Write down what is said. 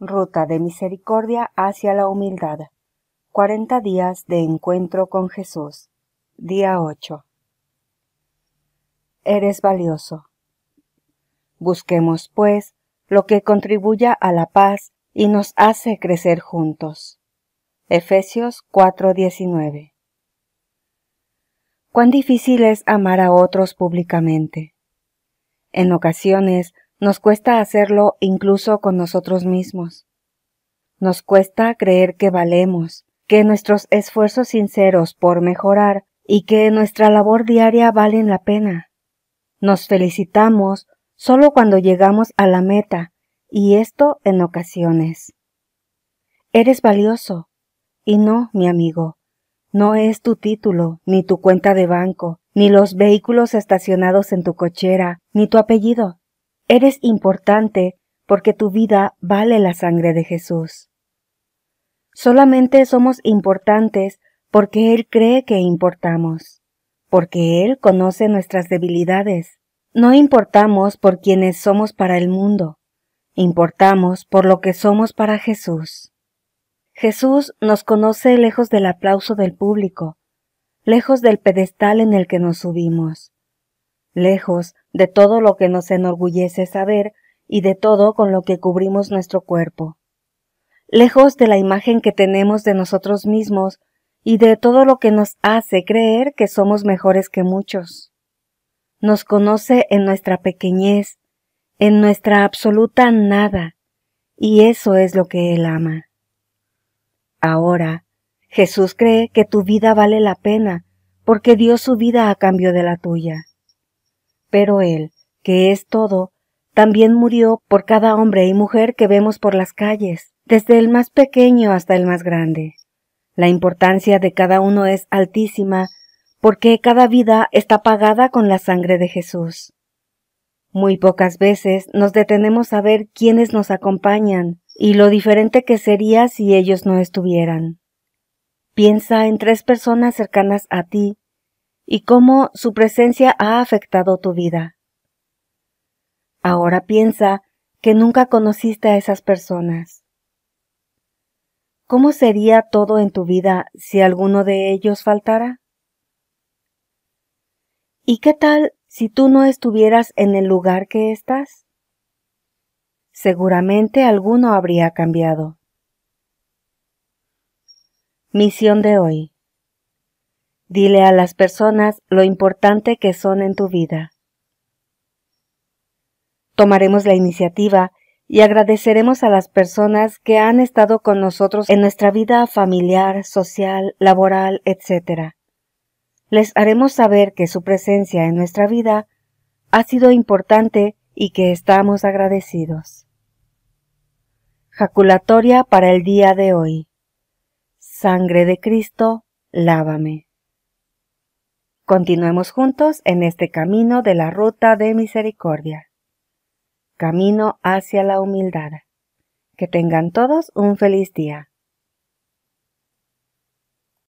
Ruta de Misericordia hacia la Humildad. Cuarenta días de encuentro con Jesús. Día 8. Eres valioso. Busquemos, pues, lo que contribuya a la paz y nos hace crecer juntos. Efesios 4:19. Cuán difícil es amar a otros públicamente. En ocasiones nos cuesta hacerlo incluso con nosotros mismos. Nos cuesta creer que valemos, que nuestros esfuerzos sinceros por mejorar y que nuestra labor diaria valen la pena. Nos felicitamos solo cuando llegamos a la meta, y esto en ocasiones. Eres valioso. Y no, mi amigo, no es tu título, ni tu cuenta de banco, ni los vehículos estacionados en tu cochera, ni tu apellido. Eres importante porque tu vida vale la sangre de Jesús. Solamente somos importantes porque Él cree que importamos, porque Él conoce nuestras debilidades. No importamos por quienes somos para el mundo, importamos por lo que somos para Jesús. Jesús nos conoce lejos del aplauso del público, lejos del pedestal en el que nos subimos, lejos de todo lo que nos enorgullece saber y de todo con lo que cubrimos nuestro cuerpo. Lejos de la imagen que tenemos de nosotros mismos y de todo lo que nos hace creer que somos mejores que muchos. Nos conoce en nuestra pequeñez, en nuestra absoluta nada, y eso es lo que Él ama. Ahora, Jesús cree que tu vida vale la pena, porque dio su vida a cambio de la tuya pero Él, que es todo, también murió por cada hombre y mujer que vemos por las calles, desde el más pequeño hasta el más grande. La importancia de cada uno es altísima, porque cada vida está pagada con la sangre de Jesús. Muy pocas veces nos detenemos a ver quiénes nos acompañan y lo diferente que sería si ellos no estuvieran. Piensa en tres personas cercanas a ti y cómo su presencia ha afectado tu vida. Ahora piensa que nunca conociste a esas personas. ¿Cómo sería todo en tu vida si alguno de ellos faltara? ¿Y qué tal si tú no estuvieras en el lugar que estás? Seguramente alguno habría cambiado. Misión de hoy. Dile a las personas lo importante que son en tu vida. Tomaremos la iniciativa y agradeceremos a las personas que han estado con nosotros en nuestra vida familiar, social, laboral, etc. Les haremos saber que su presencia en nuestra vida ha sido importante y que estamos agradecidos. Jaculatoria para el día de hoy. Sangre de Cristo, lávame. Continuemos juntos en este camino de la ruta de misericordia, camino hacia la humildad. Que tengan todos un feliz día.